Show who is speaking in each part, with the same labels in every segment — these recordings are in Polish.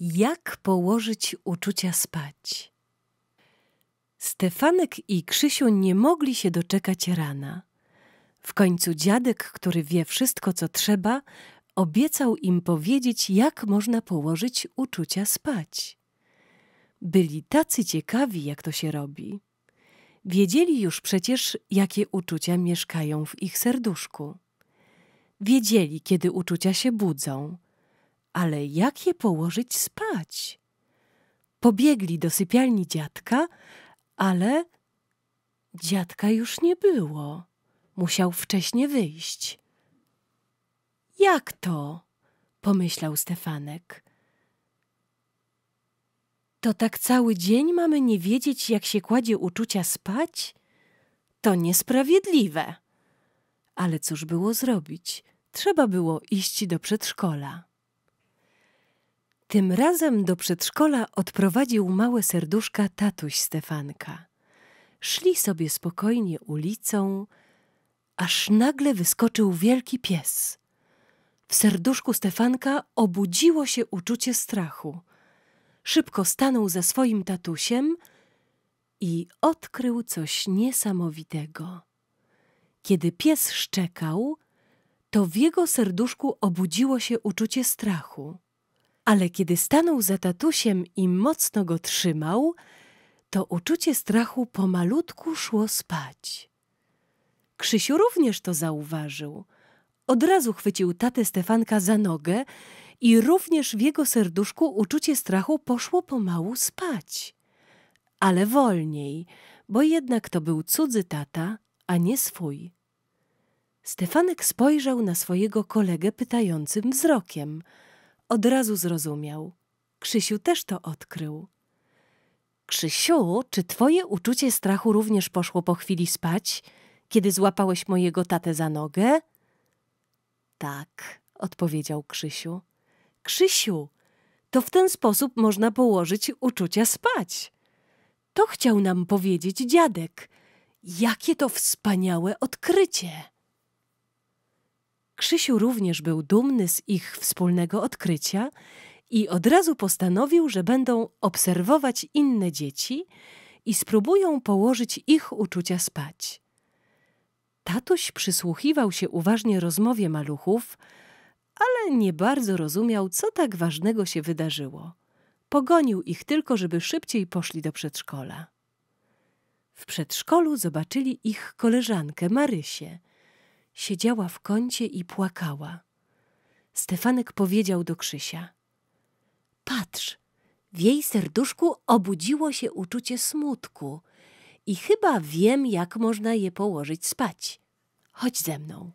Speaker 1: Jak położyć uczucia spać? Stefanek i Krzysiu nie mogli się doczekać rana. W końcu dziadek, który wie wszystko, co trzeba, obiecał im powiedzieć, jak można położyć uczucia spać. Byli tacy ciekawi, jak to się robi. Wiedzieli już przecież, jakie uczucia mieszkają w ich serduszku. Wiedzieli, kiedy uczucia się budzą – ale jak je położyć spać? Pobiegli do sypialni dziadka, ale dziadka już nie było. Musiał wcześniej wyjść. Jak to? pomyślał Stefanek. To tak cały dzień mamy nie wiedzieć, jak się kładzie uczucia spać? To niesprawiedliwe. Ale cóż było zrobić? Trzeba było iść do przedszkola. Tym razem do przedszkola odprowadził małe serduszka tatuś Stefanka. Szli sobie spokojnie ulicą, aż nagle wyskoczył wielki pies. W serduszku Stefanka obudziło się uczucie strachu. Szybko stanął za swoim tatusiem i odkrył coś niesamowitego. Kiedy pies szczekał, to w jego serduszku obudziło się uczucie strachu ale kiedy stanął za tatusiem i mocno go trzymał, to uczucie strachu pomalutku szło spać. Krzysiu również to zauważył. Od razu chwycił tatę Stefanka za nogę i również w jego serduszku uczucie strachu poszło pomału spać. Ale wolniej, bo jednak to był cudzy tata, a nie swój. Stefanek spojrzał na swojego kolegę pytającym wzrokiem – od razu zrozumiał. Krzysiu też to odkrył. Krzysiu, czy twoje uczucie strachu również poszło po chwili spać, kiedy złapałeś mojego tatę za nogę? Tak, odpowiedział Krzysiu. Krzysiu, to w ten sposób można położyć uczucia spać. To chciał nam powiedzieć dziadek. Jakie to wspaniałe odkrycie! Krzysiu również był dumny z ich wspólnego odkrycia i od razu postanowił, że będą obserwować inne dzieci i spróbują położyć ich uczucia spać. Tatuś przysłuchiwał się uważnie rozmowie maluchów, ale nie bardzo rozumiał, co tak ważnego się wydarzyło. Pogonił ich tylko, żeby szybciej poszli do przedszkola. W przedszkolu zobaczyli ich koleżankę Marysię, Siedziała w kącie i płakała. Stefanek powiedział do Krzysia. Patrz, w jej serduszku obudziło się uczucie smutku i chyba wiem, jak można je położyć spać. Chodź ze mną.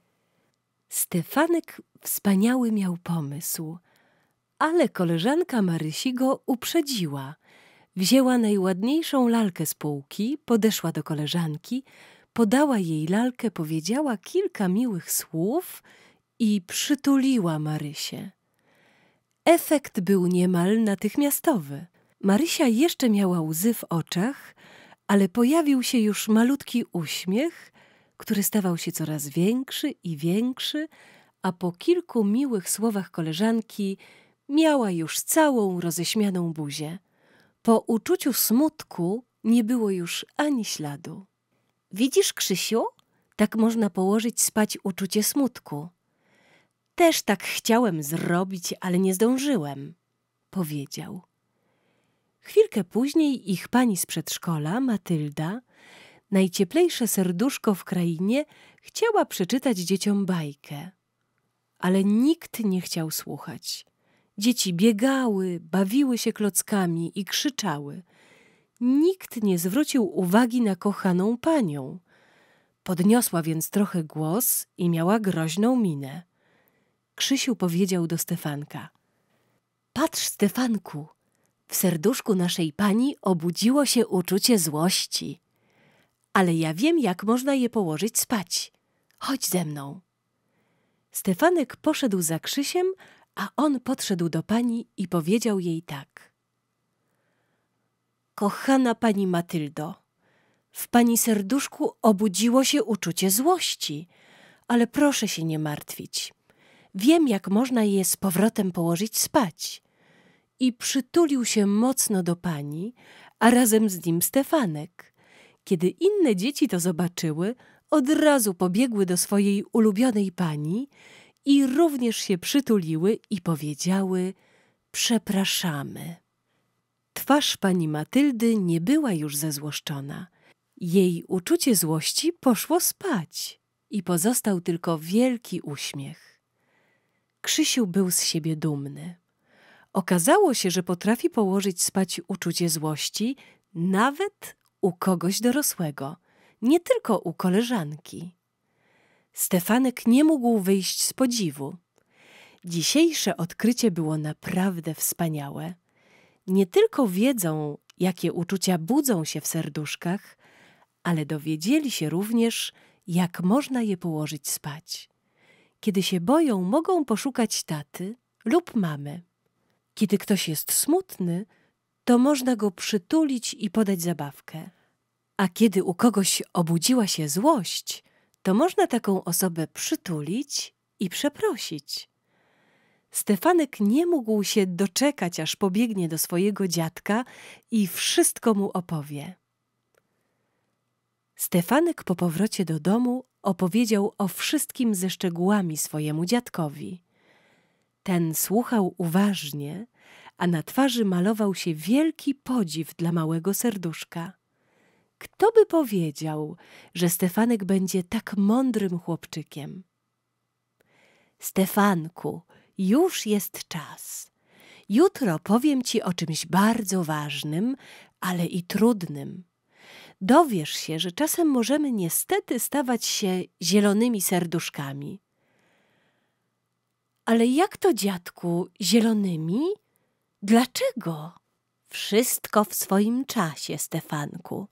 Speaker 1: Stefanek wspaniały miał pomysł, ale koleżanka Marysi go uprzedziła. Wzięła najładniejszą lalkę z półki, podeszła do koleżanki, podała jej lalkę, powiedziała kilka miłych słów i przytuliła Marysię. Efekt był niemal natychmiastowy. Marysia jeszcze miała łzy w oczach, ale pojawił się już malutki uśmiech, który stawał się coraz większy i większy, a po kilku miłych słowach koleżanki miała już całą roześmianą buzię. Po uczuciu smutku nie było już ani śladu. Widzisz, Krzysiu? Tak można położyć spać uczucie smutku. Też tak chciałem zrobić, ale nie zdążyłem, powiedział. Chwilkę później ich pani z przedszkola, Matylda, najcieplejsze serduszko w krainie, chciała przeczytać dzieciom bajkę. Ale nikt nie chciał słuchać. Dzieci biegały, bawiły się klockami i krzyczały – nikt nie zwrócił uwagi na kochaną panią. Podniosła więc trochę głos i miała groźną minę. Krzysiu powiedział do Stefanka. Patrz, Stefanku, w serduszku naszej pani obudziło się uczucie złości. Ale ja wiem, jak można je położyć spać. Chodź ze mną. Stefanek poszedł za Krzysiem, a on podszedł do pani i powiedział jej tak kochana pani Matyldo. W pani serduszku obudziło się uczucie złości, ale proszę się nie martwić. Wiem, jak można je z powrotem położyć spać. I przytulił się mocno do pani, a razem z nim Stefanek. Kiedy inne dzieci to zobaczyły, od razu pobiegły do swojej ulubionej pani i również się przytuliły i powiedziały: Przepraszamy. Twarz pani Matyldy nie była już zezłoszczona. Jej uczucie złości poszło spać i pozostał tylko wielki uśmiech. Krzysiu był z siebie dumny. Okazało się, że potrafi położyć spać uczucie złości nawet u kogoś dorosłego, nie tylko u koleżanki. Stefanek nie mógł wyjść z podziwu. Dzisiejsze odkrycie było naprawdę wspaniałe nie tylko wiedzą, jakie uczucia budzą się w serduszkach, ale dowiedzieli się również, jak można je położyć spać. Kiedy się boją, mogą poszukać taty lub mamy. Kiedy ktoś jest smutny, to można go przytulić i podać zabawkę. A kiedy u kogoś obudziła się złość, to można taką osobę przytulić i przeprosić. Stefanek nie mógł się doczekać, aż pobiegnie do swojego dziadka i wszystko mu opowie. Stefanek po powrocie do domu opowiedział o wszystkim ze szczegółami swojemu dziadkowi. Ten słuchał uważnie, a na twarzy malował się wielki podziw dla małego serduszka. Kto by powiedział, że Stefanek będzie tak mądrym chłopczykiem? Stefanku, już jest czas. Jutro powiem ci o czymś bardzo ważnym, ale i trudnym. Dowiesz się, że czasem możemy niestety stawać się zielonymi serduszkami. Ale jak to, dziadku, zielonymi? Dlaczego? Wszystko w swoim czasie, Stefanku.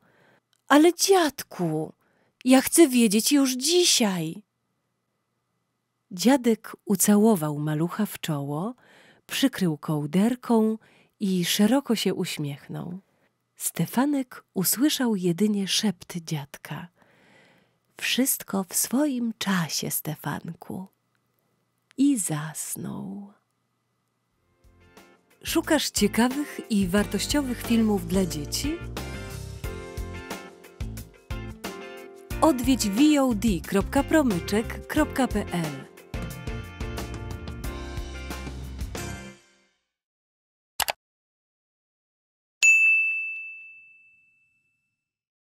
Speaker 1: Ale dziadku, ja chcę wiedzieć już dzisiaj. Dziadek ucałował malucha w czoło, przykrył kołderką i szeroko się uśmiechnął. Stefanek usłyszał jedynie szept dziadka. Wszystko w swoim czasie, Stefanku. I zasnął. Szukasz ciekawych i wartościowych filmów dla dzieci? Odwiedź vod.promyczek.pl